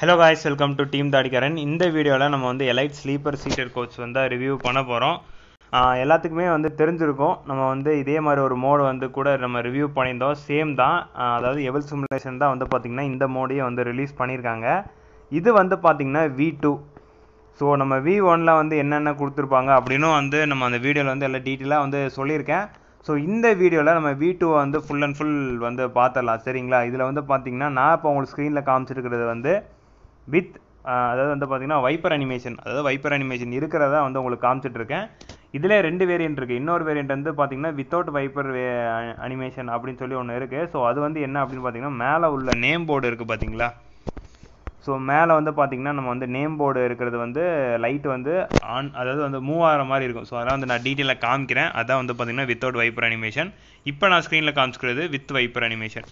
hello guys welcome to team Thadikkaran இந்த வீடியோவில் நம்ம வந்து எலைட் ஸ்லீப்பர் சீட்டர் கோச் வந்து ரிவ்யூ பண்ண போகிறோம் எல்லாத்துக்குமே வந்து தெரிஞ்சிருக்கும் நம்ம வந்து இதே மாதிரி ஒரு மோடு வந்து கூட நம்ம ரிவ்யூ பண்ணியிருந்தோம் சேம் தான் அதாவது எவல் சிமுலேஷன் தான் வந்து பார்த்திங்கன்னா இந்த மோடையும் வந்து ரிலீஸ் பண்ணியிருக்காங்க இது வந்து பார்த்திங்கன்னா வி டூ ஸோ நம்ம வி ஒனில் வந்து என்னென்ன கொடுத்துருப்பாங்க அப்படின்னும் வந்து நம்ம அந்த வீடியோவில் வந்து எல்லா டீட்டெயிலாக வந்து சொல்லியிருக்கேன் ஸோ இந்த வீடியோவில் நம்ம வி டூ வந்து ஃபுல் அண்ட் ஃபுல் வந்து பார்த்துடலாம் சரிங்களா இதில் வந்து பார்த்திங்கன்னா நான் இப்போ உங்களுக்கு ஸ்க்ரீனில் காமிச்சிருக்கிறது வந்து வித் அதாவது வந்து பார்த்தீங்கன்னா வைப்பர் அனிமேஷன் அதாவது வைப்பர் அனிமேஷன் இருக்கிறதா வந்து உங்களுக்கு காமிச்சிட்ருக்கேன் இதில் ரெண்டு வேரியன்ட் இருக்குது இன்னொரு வேரியன்ட் வந்து பார்த்தீங்கன்னா வித்தவுட் வைப்பர் அனிமேஷன் அப்படின்னு சொல்லி ஒன்று இருக்குது ஸோ அது வந்து என்ன அப்படின்னு பார்த்தீங்கன்னா மேலே உள்ள நேம் போர்டு இருக்குது பார்த்தீங்களா ஸோ மேலே வந்து பார்த்தீங்கன்னா நம்ம வந்து நேம் போர்டு இருக்கிறது வந்து லைட் வந்து ஆன் அதாவது வந்து மூவ் ஆகிற மாதிரி இருக்கும் ஸோ அதெல்லாம் வந்து நான் டீட்டெயிலாக காமிக்கிறேன் அதான் வந்து பார்த்தீங்கன்னா வித்தவுட் வைப்பர் அனிமேஷன் இப்போ நான் ஸ்க்ரீனில் காமிச்சிக்கிறது வித் வைப்பர் அனிமேஷன்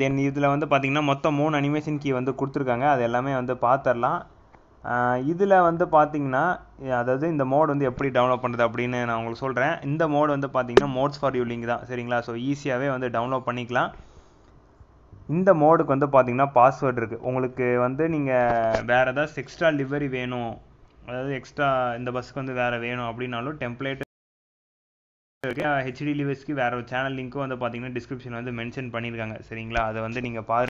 தென் இதில் வந்து பார்த்திங்கன்னா மொத்தம் மூணு அனிமேஷன் கீ வந்து கொடுத்துருக்காங்க அது எல்லாமே வந்து பார்த்துடலாம் இதில் வந்து பார்த்திங்கன்னா அதாவது இந்த மோட் வந்து எப்படி டவுன்லோட் பண்ணுறது அப்படின்னு நான் உங்களுக்கு சொல்கிறேன் இந்த மோட் வந்து பார்த்திங்கன்னா மோட்ஸ் ஃபார் யூ லிங்க் தான் சரிங்களா ஸோ ஈஸியாகவே வந்து டவுன்லோட் பண்ணிக்கலாம் இந்த மோடுக்கு வந்து பார்த்திங்கன்னா பாஸ்வேர்டு இருக்குது உங்களுக்கு வந்து நீங்கள் வேறு ஏதாவது எக்ஸ்ட்ரா லிவரி வேணும் அதாவது எக்ஸ்ட்ரா இந்த பஸ்ஸுக்கு வந்து வேறு வேணும் அப்படின்னாலும் டெம்ப்ளேட் ஹெச்டி லிவர்ஸ்க்கு வேற ஒரு சேனல் லிங்க்கும் வந்து பார்த்தீங்கன்னா டிஸ்கிரிப்ஷன் வந்து மென்ஷன் பண்ணியிருக்காங்க சரிங்களா அதை வந்து நீங்க பாரு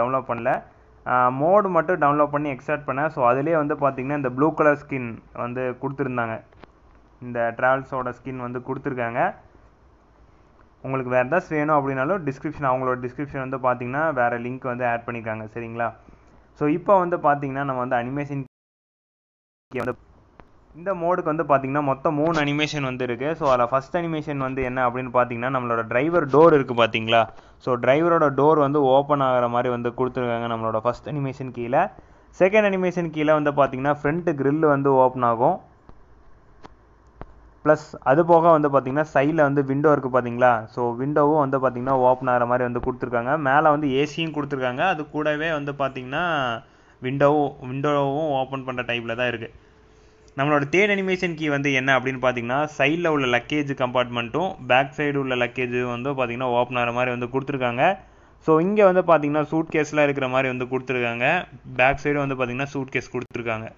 டவுன்லோட் பண்ணல மோடு மட்டும் டவுன்லோட் பண்ணி எக்ஸ்ட்ராக்ட் பண்ணேன் ஸோ அதுலேயே வந்து பார்த்தீங்கன்னா இந்த ப்ளூ கலர் ஸ்கின் வந்து கொடுத்துருந்தாங்க இந்த ட்ராவல்ஸோட ஸ்கின் வந்து கொடுத்துருக்காங்க உங்களுக்கு வேறு ஏதாச்சும் வேணும் அப்படின்னாலும் டிஸ்கிரிப்ஷன் அவங்களோட டிஸ்கிரிப்ஷன் வந்து பார்த்தீங்கன்னா வேறு லிங்க் வந்து ஆட் பண்ணியிருக்காங்க சரிங்களா ஸோ இப்போ வந்து பார்த்தீங்கன்னா நம்ம வந்து அனிமேஷன் வந்து இந்த மோடுக்கு வந்து பார்த்தீங்கன்னா மொத்தம் மூணு அனிமேஷன் வந்து இருக்குது ஸோ அதில் ஃபஸ்ட் அனிமேஷன் வந்து என்ன அப்படின்னு பார்த்தீங்கன்னா நம்மளோட டிரைவர் டோர் இருக்குது பார்த்தீங்களா ஸோ டிரைவரோட டோர் வந்து ஓப்பன் ஆகிற மாதிரி வந்து கொடுத்துருக்காங்க நம்மளோட ஃபஸ்ட் அனிமேஷன் கீழே செகண்ட் அனிமேஷன் கீழே வந்து பார்த்தீங்கன்னா ஃப்ரண்ட் கிரில் வந்து ஓப்பன் ஆகும் ப்ளஸ் அது போக வந்து பார்த்தீங்கன்னா சைடில் வந்து விண்டோ இருக்குது பார்த்தீங்களா ஸோ விண்டோவும் வந்து பார்த்தீங்கன்னா ஓப்பன் ஆகிற மாதிரி வந்து கொடுத்துருக்காங்க மேலே வந்து ஏசியும் கொடுத்துருக்காங்க அது கூடவே வந்து பார்த்தீங்கன்னா விண்டோவும் விண்டோவும் ஓப்பன் பண்ணுற டைப்பில் தான் இருக்குது நம்மளோட தேர்ட் அனிமேஷன் கீ வந்து என்ன அப்படின்னு பார்த்தீங்கன்னா சைடில் உள்ள லக்கேஜ் கம்பார்ட்மெண்ட்டும் பேக் சைடு உள்ள லக்கேஜ் வந்து பார்த்தீங்கன்னா ஓப்பன் ஆகிற மாதிரி வந்து கொடுத்துருக்காங்க ஸோ இங்கே வந்து பார்த்தீங்கன்னா சூட் கேஸ்லாம் இருக்கிற மாதிரி வந்து கொடுத்துருக்காங்க பேக் சைடு வந்து பார்த்தீங்கன்னா சூட் கேஸ் கொடுத்துருக்காங்க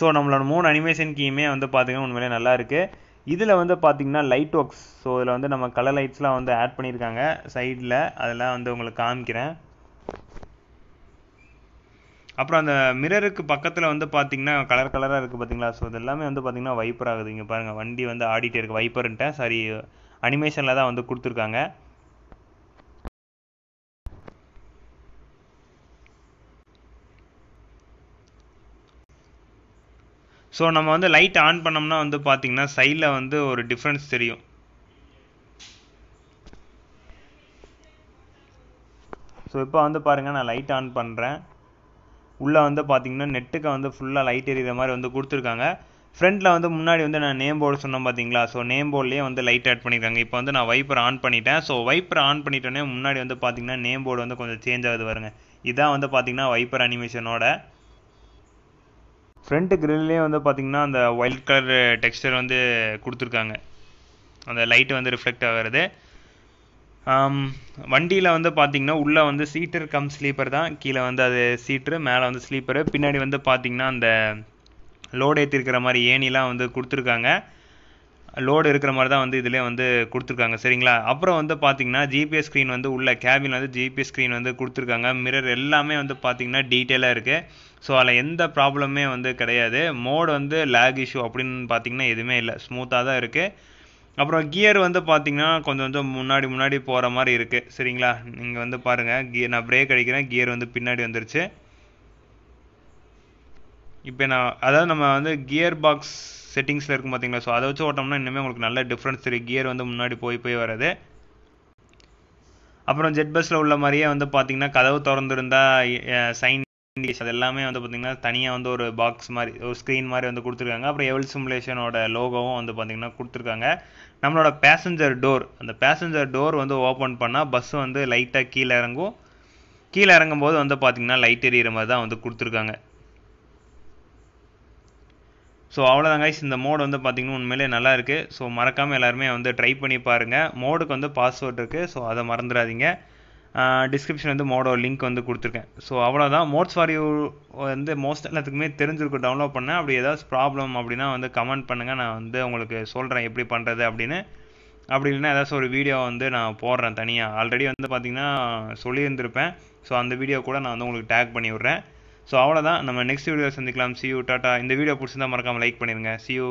ஸோ நம்மளோட மூணு அனிமேஷன் கீயுமே வந்து பார்த்தீங்கன்னா உண்மையிலே நல்லா இருக்குது இதில் வந்து பார்த்தீங்கன்னா லைட் ஒர்க்ஸ் ஸோ இதில் வந்து நம்ம கலர் லைட்ஸ்லாம் வந்து ஆட் பண்ணியிருக்காங்க சைடில் அதெல்லாம் வந்து உங்களுக்கு காமிக்கிறேன் அப்புறம் அந்த மிரருக்கு பக்கத்தில் வந்து பார்த்தீங்கன்னா கலர் கலராக இருக்குது பார்த்தீங்களா ஸோ இது எல்லாமே வந்து பார்த்தீங்கன்னா வைப்பர் ஆகுது இங்கே பாருங்கள் வண்டி வந்து ஆடிட்டே இருக்குது வைப்பருன்ட்டு சாரி அனிமேஷனில் தான் வந்து கொடுத்துருக்காங்க ஸோ நம்ம வந்து லைட் ஆன் பண்ணோம்னா வந்து பார்த்தீங்கன்னா சைடில் வந்து ஒரு டிஃப்ரென்ஸ் தெரியும் ஸோ இப்போ வந்து பாருங்கள் நான் லைட் ஆன் பண்ணுறேன் உள்ளே வந்து பார்த்தீங்கன்னா நெட்டுக்கு வந்து ஃபுல்லாக லைட் எரியுற மாதிரி வந்து கொடுத்துருக்காங்க ஃப்ரண்ட்டில் வந்து முன்னாடி வந்து நான் நேம் போர்டு சொன்னேன் பார்த்தீங்களா ஸோ நேம் போர்ட்லேயே வந்து லைட் ஆட் பண்ணியிருக்காங்க இப்போ வந்து நான் வைப்பர் ஆன் பண்ணிட்டேன் ஸோ வைப்பர் ஆன் பண்ணிட்டோன்னே முன்னாடி வந்து பார்த்தீங்கன்னா நேம் போர்டு வந்து கொஞ்சம் சேஞ்ச் ஆகுது வருங்க இதான் வந்து பார்த்தீங்கன்னா வைப்பர் அனிமேஷனோட ஃப்ரண்ட் கிரில்லே வந்து பார்த்தீங்கன்னா அந்த ஒயிட் கலர் டெக்ஸ்டர் வந்து கொடுத்துருக்காங்க அந்த லைட் வந்து ரிஃப்ளெக்ட் ஆகிறது வண்டியில் வந்து பார்த்தீங்கன்னா உள்ளே வந்து சீட்டர் கம் ஸ்லீப்பர் தான் கீழே வந்து அது சீட்ரு மேலே வந்து ஸ்லீப்பரு பின்னாடி வந்து பார்த்தீங்கன்னா அந்த லோடு ஏற்றிருக்கிற மாதிரி ஏணிலாம் வந்து கொடுத்துருக்காங்க லோடு இருக்கிற மாதிரி தான் வந்து இதிலே வந்து கொடுத்துருக்காங்க சரிங்களா அப்புறம் வந்து பார்த்தீங்கன்னா ஜிபிஎஸ் ஸ்க்ரீன் வந்து உள்ள கேபின் வந்து ஜிபிஎஸ் ஸ்க்ரீன் வந்து கொடுத்துருக்காங்க மிரர் எல்லாமே வந்து பார்த்தீங்கன்னா டீட்டெயிலாக இருக்குது ஸோ அதில் எந்த ப்ராப்ளமே வந்து கிடையாது மோடு வந்து லேக் இஷ்யூ அப்படின்னு பார்த்தீங்கன்னா எதுவுமே இல்லை ஸ்மூத்தாக தான் இருக்குது அப்புறம் கியர் வந்து பார்த்திங்கன்னா கொஞ்சம் கொஞ்சம் முன்னாடி முன்னாடி போகிற மாதிரி இருக்குது சரிங்களா நீங்கள் வந்து பாருங்கள் கியர் நான் பிரேக் அடிக்கிறேன் கியர் வந்து பின்னாடி வந்துருச்சு இப்போ நான் அதாவது நம்ம வந்து கியர் பாக்ஸ் செட்டிங்ஸில் இருக்கும் பார்த்தீங்களா ஸோ அதை வச்சு ஓட்டோம்னா இன்னுமே உங்களுக்கு நல்ல டிஃப்ரென்ஸ் தெரியும் கியர் வந்து முன்னாடி போய் போய் வராது அப்புறம் ஜெட் பஸ்ஸில் உள்ள மாதிரியே வந்து பார்த்தீங்கன்னா கதவு திறந்துருந்தா சைன் இண்டிகேஷன் அது எல்லாமே வந்து பார்த்தீங்கன்னா தனியாக வந்து ஒரு பாக்ஸ் மாதிரி ஒரு ஸ்க்ரீன் மாதிரி வந்து கொடுத்துருக்காங்க அப்புறம் எவல் சிமுலேஷனோட லோகோவும் வந்து பார்த்தீங்கன்னா கொடுத்துருக்காங்க நம்மளோட பேசஞ்சர் டோர் அந்த பேசஞ்சர் டோர் வந்து ஓப்பன் பண்ணால் பஸ் வந்து லைட்டாக கீழே இறங்கும் கீழே இறங்கும் போது வந்து பார்த்தீங்கன்னா லைட் எரியிற மாதிரி தான் வந்து கொடுத்துருக்காங்க ஸோ அவ்வளோதாங்க இந்த மோடு வந்து பார்த்தீங்கன்னா உண்மையிலே நல்லா இருக்குது ஸோ மறக்காமல் எல்லாருமே வந்து ட்ரை பண்ணி பாருங்கள் மோடுக்கு வந்து பாஸ்வேர்ட் இருக்குது ஸோ அதை மறந்துடாதீங்க டிஸ்கிரிப்ஷன் வந்து மோடோ லிங்க் வந்து கொடுத்துருக்கேன் ஸோ அவ்வளோதான் மோட்ஸ் வாரியூ வந்து மோஸ்ட் எல்லாத்துக்குமே தெரிஞ்சிருக்கும் டவுன்லோட் பண்ணேன் அப்படி ஏதாவது ப்ராப்ளம் அப்படின்னா வந்து கமெண்ட் பண்ணுங்கள் நான் வந்து உங்களுக்கு சொல்கிறேன் எப்படி பண்ணுறது அப்படின்னு அப்படி இல்லைன்னா ஏதாச்சும் ஒரு வீடியோ வந்து நான் போடுறேன் தனியாக ஆல்ரெடி வந்து பார்த்திங்கன்னா சொல்லியிருந்திருப்பேன் ஸோ அந்த வீடியோ கூட நான் வந்து உங்களுக்கு டேக் பண்ணி விட்றேன் ஸோ அவ்வளோதான் நம்ம நெக்ஸ்ட் வீடியோ சந்திக்கலாம் சி யூ டாட்டா இந்த வீடியோ பிடிச்சிருந்தா மறக்காமல் லைக் பண்ணிடுங்க சியூ